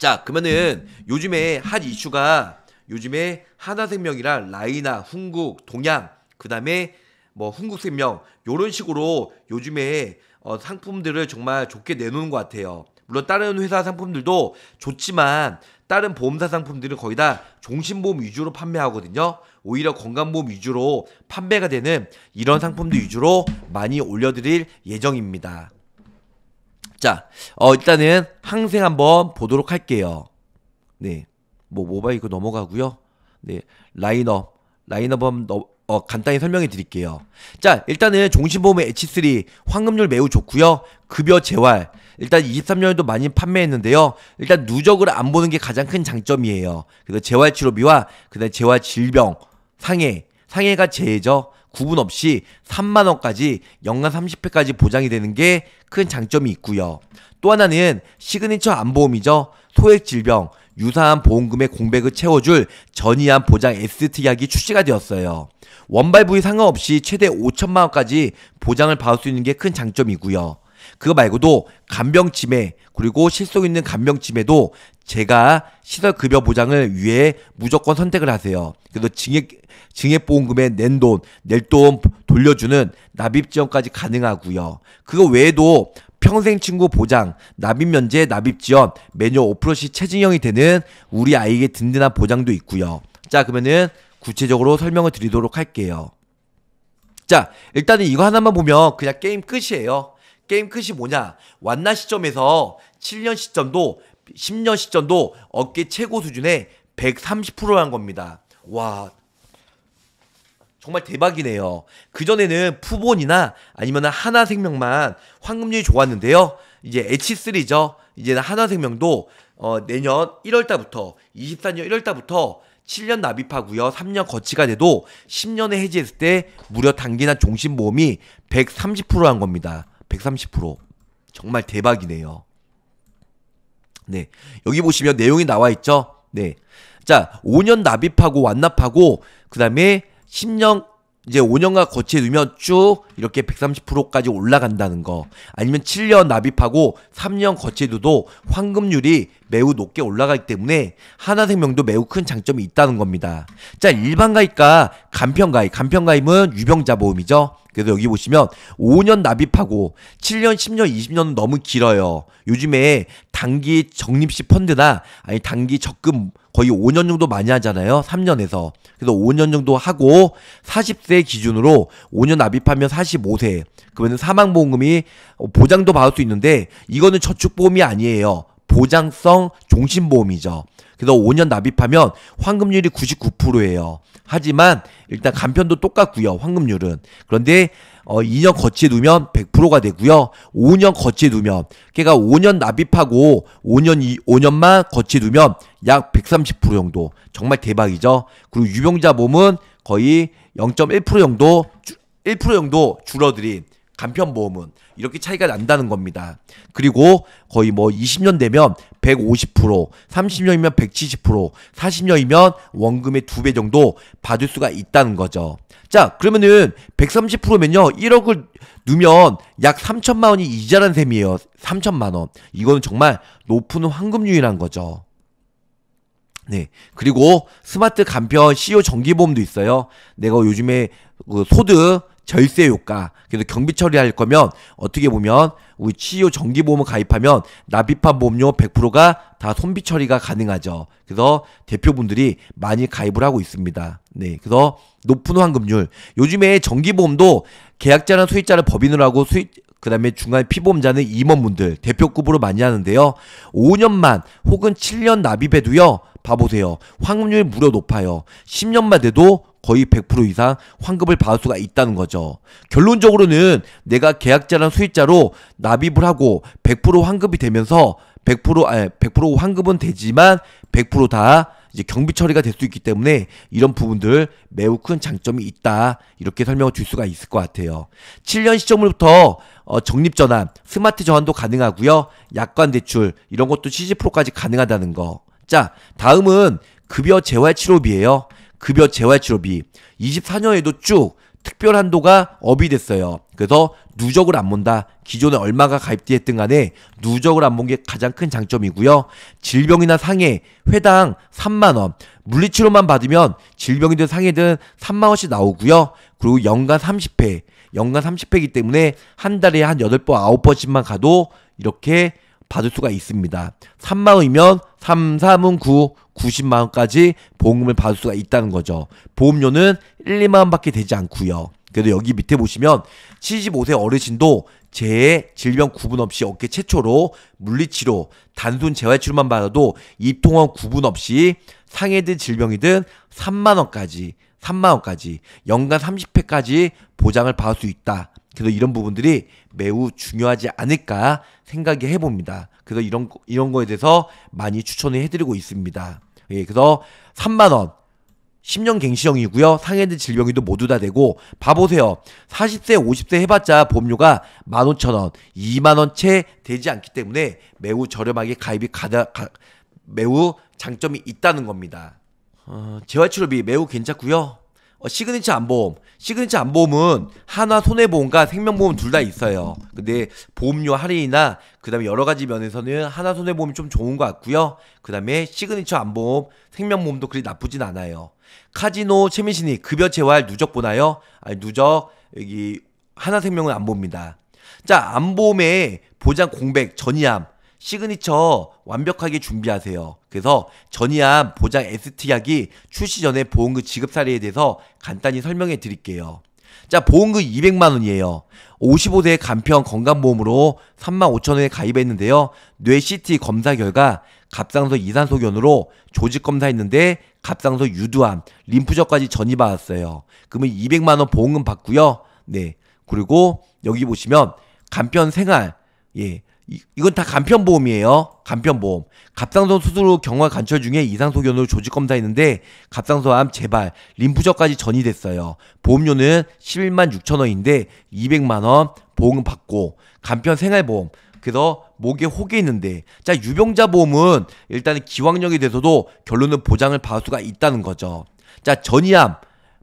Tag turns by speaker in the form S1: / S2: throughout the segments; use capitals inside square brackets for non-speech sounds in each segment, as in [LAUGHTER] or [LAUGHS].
S1: 자, 그러면은 요즘에 핫 이슈가 요즘에 하나생명이랑 라이나, 훈국, 동양, 그 다음에 뭐 훈국생명 요런 식으로 요즘에 어, 상품들을 정말 좋게 내놓는 것 같아요. 물론 다른 회사 상품들도 좋지만 다른 보험사 상품들은 거의 다 종신보험 위주로 판매하거든요. 오히려 건강보험 위주로 판매가 되는 이런 상품들 위주로 많이 올려드릴 예정입니다. 자, 어, 일단은 항생 한번 보도록 할게요. 네. 뭐, 모바일 이거 넘어가고요 네. 라이너라이너 범, 너, 어, 간단히 설명해 드릴게요. 자, 일단은 종신보험의 H3 환급률 매우 좋고요. 급여 재활. 일단 23년에도 많이 판매했는데요. 일단 누적으로안 보는 게 가장 큰 장점이에요. 그래서 재활 치료비와 그다음에 재활 질병, 상해, 상해가 재해죠. 구분 없이 3만 원까지 연간 30회까지 보장이 되는 게 큰 장점이 있고요. 또 하나는 시그니처 안보험이죠. 소액 질병, 유사한 보험금의 공백을 채워줄 전이한 보장 ST 약이 출시가 되었어요. 원발 부위 상관없이 최대 5천만 원까지 보장을 받을 수 있는 게 큰 장점이고요. 그거 말고도 간병침해 그리고 실속 있는 간병침매도 제가 시설 급여 보장을 위해 무조건 선택을 하세요. 그래서 증액 증액 보험금에 낸 돈, 낼 돈 돌려주는 납입 지원까지 가능하고요. 그거 외에도 평생 친구 보장, 납입 면제, 납입 지원, 매년 5%씩 체증형이 되는 우리 아이에게 든든한 보장도 있고요. 자, 그러면은 구체적으로 설명을 드리도록 할게요. 자, 일단은 이거 하나만 보면 그냥 게임 끝이에요. 게임 끝이 뭐냐? 완나 시점에서 7년 시점도 10년 시점도 업계 최고 수준의 130%란 겁니다. 와, 정말 대박이네요. 그전에는 푸본이나 아니면 하나생명만 황금률이 좋았는데요. 이제 H3죠. 이제는 하나생명도 어, 내년 1월달부터 24년 1월달부터 7년 납입하고요. 3년 거치가 돼도 10년에 해지했을 때 무려 단기나 종신보험이 130%한 겁니다. 130% 정말 대박이네요. 네. 여기 보시면 내용이 나와 있죠? 네. 자, 5년 납입하고 완납하고 그다음에 10년 이제 5년간 거치해 두면 쭉 이렇게 130%까지 올라간다는 거 아니면 7년 납입하고 3년 거치해도 환금률이 매우 높게 올라가기 때문에 하나생명도 매우 큰 장점이 있다는 겁니다. 자 일반가입과 간편가입 간편가입은 유병자 보험이죠. 그래서 여기 보시면 5년 납입하고 7년, 10년, 20년은 너무 길어요. 요즘에 단기 적립식 펀드나 아니 단기 적금 거의 5년 정도 많이 하잖아요. 3년에서. 그래서 5년 정도 하고 40세 기준으로 5년 납입하면 40 45세 그러면 사망보험금이 어, 보장도 받을 수 있는데 이거는 저축보험이 아니에요. 보장성 종신보험이죠. 그래서 5년 납입하면 환급률이 99%예요. 하지만 일단 간편도 똑같고요. 환급률은. 그런데 어 2년 거치해 두면 100%가 되고요. 5년 거치해 두면 걔가 5년 납입하고 5년 5년만 거치해 두면 약 130% 정도. 정말 대박이죠. 그리고 유병자 보험은 거의 0.1% 정도 1% 정도 줄어들인 간편보험은 이렇게 차이가 난다는 겁니다. 그리고 거의 뭐 20년 되면 150%, 30년이면 170%, 40년이면 원금의 2배 정도 받을 수가 있다는 거죠. 자, 그러면은 130%면요. 1억을 누면 약 3천만 원이 이자란 셈이에요. 3천만 원. 이거는 정말 높은 황금률이란 거죠. 네. 그리고 스마트 간편 CEO 정기보험도 있어요. 내가 요즘에 그 소득 절세 효과. 그래서 경비 처리할 거면 어떻게 보면 우리 치료 정기 보험을 가입하면 납입한 보험료 100%가 다 손비 처리가 가능하죠. 그래서 대표분들이 많이 가입을 하고 있습니다. 네. 그래서 높은 환급률. 요즘에 정기 보험도 계약자나 수익자를 법인으로 하고 수익 그 다음에 중간 피보험자는 임원분들 대표급으로 많이 하는데요. 5년만 혹은 7년 납입해도요. 봐보세요. 환급률이 무려 높아요. 10년만 돼도 거의 100% 이상 환급을 받을 수가 있다는 거죠. 결론적으로는 내가 계약자랑 수익자로 납입을 하고 100% 환급이 되면서 100% 아니 100% 환급은 되지만 100%다 이제 경비 처리가 될 수 있기 때문에 이런 부분들 매우 큰 장점이 있다 이렇게 설명을 줄 수가 있을 것 같아요. 7년 시점으로부터 어, 적립 전환, 스마트 전환도 가능하고요, 약관 대출 이런 것도 CG 프로까지 가능하다는 거. 자, 다음은 급여 재활 치료비예요. 급여 재활치료비 24년에도 쭉 특별 한도가 업이 됐어요. 그래서 누적을 안 본다. 기존에 얼마가 가입됐든 간에 누적을 안 본 게 가장 큰 장점이고요. 질병이나 상해, 회당 3만원. 물리치료만 받으면 질병이든 상해든 3만원씩 나오고요. 그리고 연간 30회. 연간 30회이기 때문에 한 달에 한 8번, 9번씩만 가도 이렇게 받을 수가 있습니다. 3만원이면 3, 3은 9, 90만원까지 보험금을 받을 수가 있다는 거죠. 보험료는 1, 2만원밖에 되지 않고요. 그래도 여기 밑에 보시면 75세 어르신도 재해 질병 구분 없이 어깨 최초로 물리치료 단순 재활치료만 받아도 입통원 구분 없이 상해든 질병이든 3만 원까지 3만 원까지 연간 30회까지 보장을 받을 수 있다. 그래서 이런 부분들이 매우 중요하지 않을까 생각이 해봅니다. 그래서 이런 이런 거에 대해서 많이 추천을 해드리고 있습니다. 예, 그래서 3만 원. 10년 갱신형이고요. 상해된 질병이도 모두 다 되고 봐보세요. 40세, 50세 해봤자 보험료가 15,000원, 2만원 채 되지 않기 때문에 매우 저렴하게 가입이 가다, 가, 매우 장점이 있다는 겁니다. 어, 재활치료비 매우 괜찮고요. 어, 시그니처 안보험. 시그니처 안보험은 하나 손해보험과 생명보험 둘 다 있어요. 근데 보험료 할인이나 그다음에 여러 가지 면에서는 하나 손해보험이 좀 좋은 것 같고요. 그다음에 시그니처 안보험, 생명보험도 그리 나쁘진 않아요. 카지노 최민신이 급여 재활 누적 보나요? 아니 누적 여기 하나생명은 안 봅니다. 자 안보험의 보장 공백 전이암 시그니처 완벽하게 준비하세요. 그래서 전이암 보장 ST 약이 출시 전에 보험금 지급 사례에 대해서 간단히 설명해 드릴게요. 자, 보험금 200만 원이에요. 55세 간편 건강보험으로 3 5 0 0 0 원에 가입했는데요. 뇌 CT 검사 결과 갑상선 이산소견으로 조직 검사했는데 갑상선 유두암, 림프절까지 전이받았어요. 그러면 200만 원 보험금 받고요. 네. 그리고 여기 보시면 간편 생활 예. 이건 다 간편보험이에요. 간편보험. 갑상선 수술 후 경화 간철 중에 이상소견으로 조직 검사했는데 갑상선암 재발, 림프절까지 전이됐어요. 보험료는 11만 6천 원인데 200만 원 보험 받고 간편 생활보험. 그래서 목에 혹이 있는데 자 유병자 보험은 일단은 기왕력에 대해서도 결론은 보장을 받을 수가 있다는 거죠. 자 전이암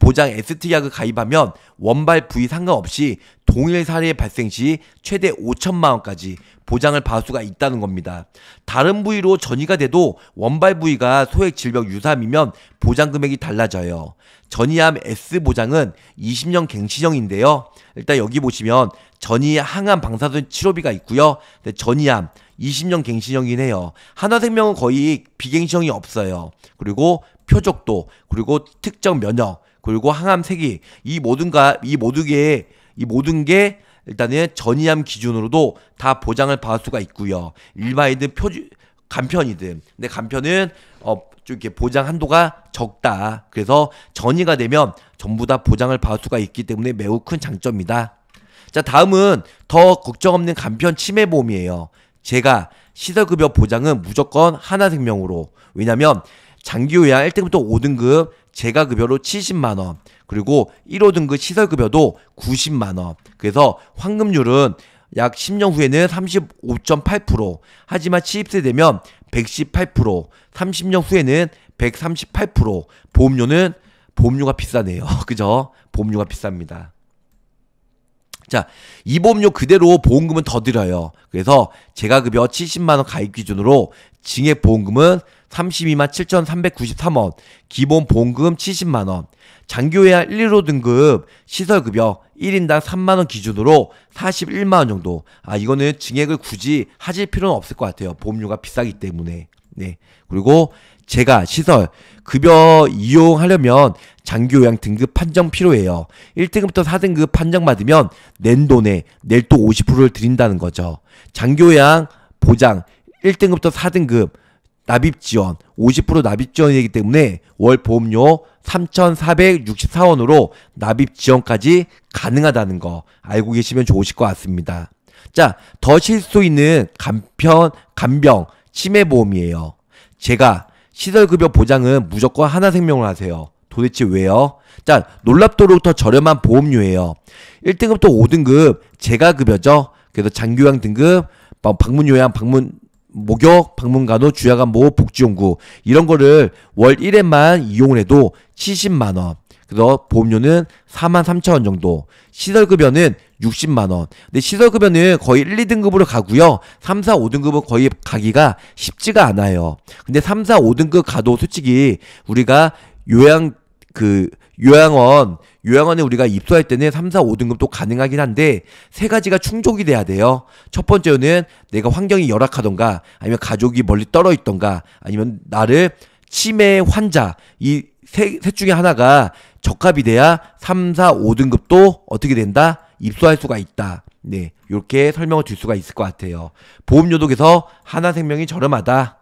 S1: 보장 ST약을 가입하면 원발 부위 상관없이 동일 사례 발생 시 최대 5천만 원까지 보장을 받을 수가 있다는 겁니다. 다른 부위로 전이가 돼도 원발 부위가 소액 질병 유사암이면 보장 금액이 달라져요. 전이암 S 보장은 20년 갱신형인데요. 일단 여기 보시면 전이 항암 방사선 치료비가 있고요. 전이암 20년 갱신형이긴 해요. 한화생명은 거의 비갱신형이 없어요. 그리고 표적도 그리고 특정 면역 그리고 항암 세개이 모든가 이 모든 게이 모든 게 일단은 전이암 기준으로도 다 보장을 받을 수가 있고요. 일반이든 표준 간편이든 근데 간편은 어, 좀 이렇게 보장 한도가 적다. 그래서 전이가 되면 전부 다 보장을 받을 수가 있기 때문에 매우 큰장점입니다자 다음은 더 걱정 없는 간편 치매보험이에요. 제가 시설급여 보장은 무조건 하나생명으로 왜냐면 하 장기요양 1등부터 5등급 재가 급여로 70만 원, 그리고 1호 등급 시설 급여도 90만 원. 그래서 환급률은 약 10년 후에는 35.8%, 하지만 70세 되면 118%, 30년 후에는 138%, 보험료는 보험료가 비싸네요. [LAUGHS] 그죠? 보험료가 비쌉니다. 자, 이 보험료 그대로 보험금은 더 들어요. 그래서 재가급여 70만원 가입 기준으로 증액보험금은 3 2 7,393원, 기본 봉금 70만원, 장교회 1, 1호 등급 시설급여 1인당 3만원 기준으로 41만원 정도. 아, 이거는 증액을 굳이 하실 필요는 없을 것 같아요. 보험료가 비싸기 때문에. 네. 그리고 제가 시설, 급여 이용하려면 장교양 등급 판정 필요해요. 1등급부터 4등급 판정받으면 낸 돈에 낼또 50%를 드린다는 거죠. 장교양 보장 1등급부터 4등급 납입 지원, 50% 납입 지원이기 때문에 월 보험료 3,464원으로 납입 지원까지 가능하다는 거 알고 계시면 좋으실 것 같습니다. 자, 더 실수 있는 간편, 간병, 치매 보험이에요. 제가 시설급여 보장은 무조건 하나생명을 하세요. 도대체 왜요? 자, 놀랍도록 더 저렴한 보험료예요. 1등급또 5등급 제가 급여죠. 그래서 장교양 등급, 뭐 방문 요양, 방문 목욕 방문간호 주야간 모 뭐, 복지연구 이런 거를 월 1회만 이용을 해도 70만 원. 그래서 보험료는 4만 3천 원 정도. 시설급여는 60만 원. 근데 시설급여는 거의 1, 2등급으로 가고요. 3, 4, 5등급은 거의 가기가 쉽지가 않아요. 근데 3, 4, 5등급 가도 솔직히 우리가 요양 그 요양원, 요양원에 우리가 입소할 때는 3, 4, 5등급 도 가능하긴 한데 세 가지가 충족이 돼야 돼요. 첫 번째는 내가 환경이 열악하던가 아니면 가족이 멀리 떨어 있던가 아니면 나를 치매 환자 이셋 중에 하나가 적합이 돼야 3, 4, 5등급도 어떻게 된다? 입소할 수가 있다. 네, 이렇게 설명을 드릴 수가 있을 것 같아요. 보험료도그래서 하나생명이 저렴하다.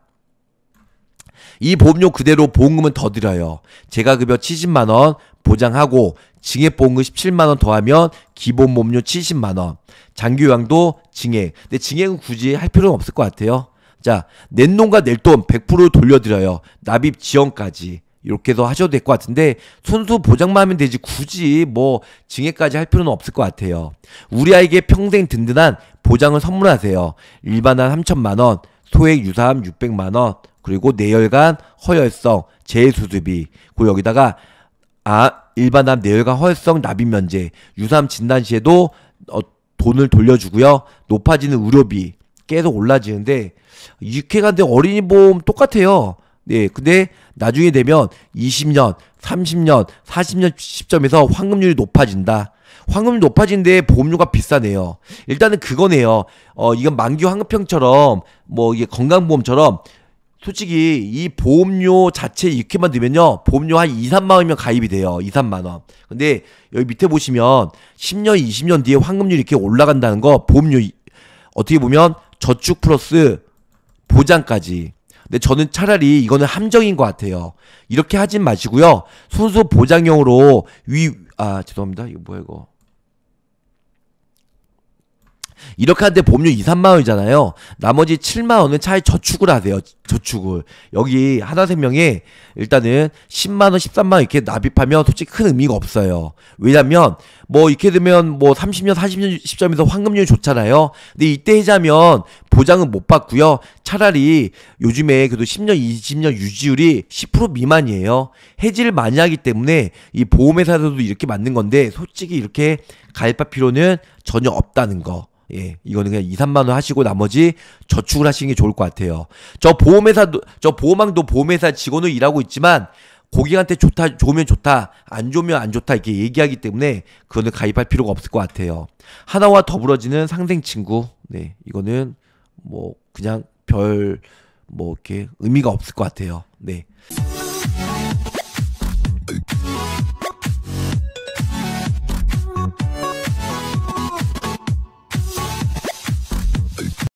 S1: 이 보험료 그대로 보험금은 더 드려요. 제가급여 70만원 보장하고 증액보험금 17만원 더하면 기본 보험료 70만원. 장기요양도 증액. 근데 증액은 굳이 할 필요는 없을 것 같아요. 자, 낸돈과 낼 돈 100% 돌려드려요. 납입 지원까지. 이렇게 해서 하셔도 될 것 같은데 손수 보장만 하면 되지 굳이 뭐 증액까지 할 필요는 없을 것 같아요. 우리 아이에게 평생 든든한 보장을 선물하세요. 일반한 3천만 원, 소액 유사함 600만 원, 그리고 내혈관 허혈성 재수습이 그고 여기다가 아 일반암 내혈관 허혈성 납입 면제 유산 진단 시에도 어, 돈을 돌려주고요 높아지는 의료비 계속 올라지는데 이회가 근데 어린이 보험 똑같아요. 네, 근데 나중에 되면 20년, 30년, 40년 시점에서 환급률이 높아진다. 환급률 높아진데 보험료가 비싸네요. 일단은 그거네요. 어, 이건 만기 환급형처럼 뭐 이게 건강보험처럼 솔직히 이 보험료 자체 이렇게만 들면요 보험료 한 2, 3만 원이면 가입이 돼요 2, 3만 원 근데 여기 밑에 보시면 10년, 20년 뒤에 환급률이 이렇게 올라간다는 거 보험료 어떻게 보면 저축 플러스 보장까지 근데 저는 차라리 이거는 함정인 것 같아요 이렇게 하진 마시고요 순수 보장형으로위 아 죄송합니다 이거 뭐야 이거 이렇게 하는데 보험료 2, 3만 원이잖아요. 나머지 7만 원은 차에 저축을 하세요. 저축을. 여기 하나생명에 일단은 10만 원, 13만 원 이렇게 납입하면 솔직히 큰 의미가 없어요. 왜냐면 뭐 이렇게 되면 뭐 30년, 40년 시점에서 환급률이 좋잖아요. 근데 이때 해자면 보장은 못 받고요. 차라리 요즘에 그래도 10년, 20년 유지율이 10% 미만이에요. 해지를 많이 하기 때문에 이 보험회사에서도 이렇게 맞는 건데 솔직히 이렇게 가입할 필요는 전혀 없다는 거. 예, 이거는 그냥 2, 3만 원 하시고 나머지 저축을 하시는 게 좋을 것 같아요. 저 보험회사도 저 보험왕도 보험회사 직원으로 일하고 있지만 고객한테 좋다 좋으면 좋다 안 좋으면 안 좋다 이렇게 얘기하기 때문에 그거는 가입할 필요가 없을 것 같아요. 하나와 더불어지는 상생 친구. 네, 이거는 뭐 그냥 별 뭐 이렇게 의미가 없을 것 같아요. 네.